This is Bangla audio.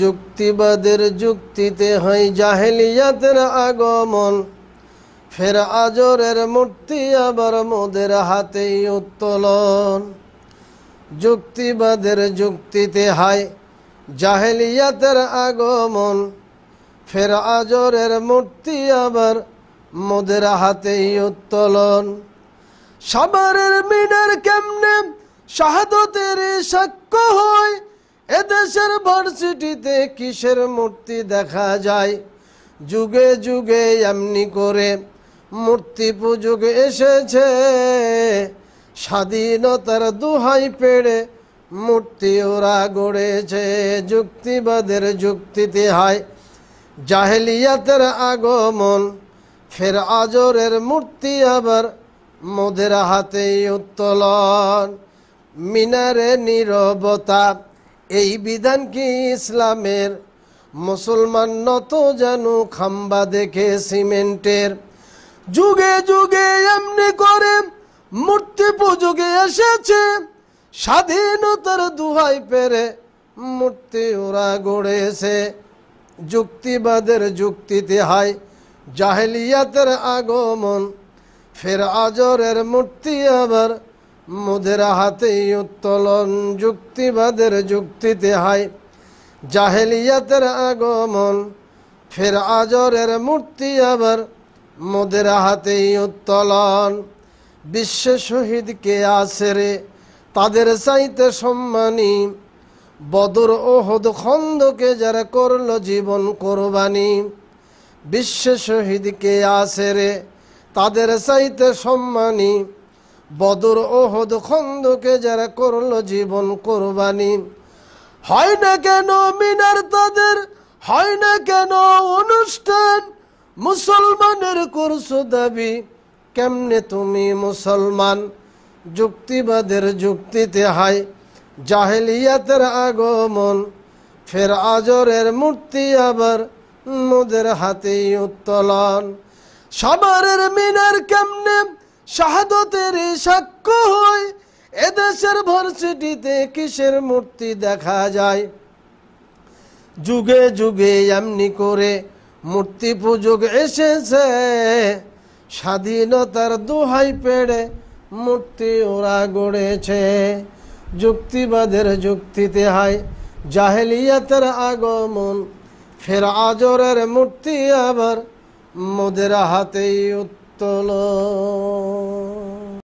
যুক্তিবাদের যুক্তিতে হয় জাহেলিয়াতের আগমন ফের আজরের মূর্তি আবার মোদের হাতেই উত্তোলন যুক্তিবাদের যুক্তিতে হয় জাহেলিয়াতের আগমন ফের আজরের মূর্তি আবার মোদের হাতেই উত্তোলন সাবারের মিনার কেমনে শাহাদতের সাক্ষ্য হয় এদেশের ভার্সিটিতে কিসের মূর্তি দেখা যায় যুগে যুগে এমনি করে মূর্তি পুজোকে এসেছে স্বাধীনতার দুহাই পেড়ে মূর্তি ওরা গড়েছে যুক্তিবাদের যুক্তিতে হয় জাহেলিয়াতের আগমন ফের আজরের মূর্তি আবার মোদের হাতেই উত্তোলন মিনারে নিরবতা এই বিধান কি ইসলামের মুসলমান নত যেন খাম্বা দেখে সিমেন্টের যুগে যুগে এমনি করে মূর্তি পুজুগে এসেছে স্বাধীনতার দুহাই পেরে মূর্তি ওরা গড়েছে যুক্তিবাদের যুক্তিতে হায় জাহেলিয়াতের আগমন ফের আজরের মূর্তি আবার মুদের হাতেই উত্তোলন যুক্তিবাদের যুক্তিতে হায় জাহেলিয়াতের আগমন ফের আজরের মূর্তি আবার মোদের হাতেই উত্তোলন বিশ্ব শহীদকে আসেরে তাদের চাইতে সম্মানী বদর ওহদ খন্দকে যারা করল জীবন কোরবানি বিশ্ব শহীদকে আসেরে তাদের চাইতে সম্মানী বদর ও হদ খন্দকে যারা করল জীবন কোরবানি হয় না কেন মিনার তাদের হয় না কেন অনুষ্ঠান মুসলমানের করছো দাবি কেমনে তুমি মুসলমান যুক্তিবাদের যুক্তিতে হায় জাহেলিয়াতের আগমন ফের আজরের মূর্তি আবার মোদের হাতেই উত্তোলন সবারের মিনার শাহাদতের সাক্ষ্য হয় এদেশের ভার্সিটিতে কিসের মূর্তি দেখা যায় যুগে যুগে এমনি করে মূর্তি পুজোগ এসেছে স্বাধীনতার দোহাই পেড়ে মূর্তি ওরা গড়েছে যুক্তিবাদের যুক্তিতে হায় জাহেলিয়াতের আগমন ফের আজরের মূর্তি আবার মোদের হাতেই তোলো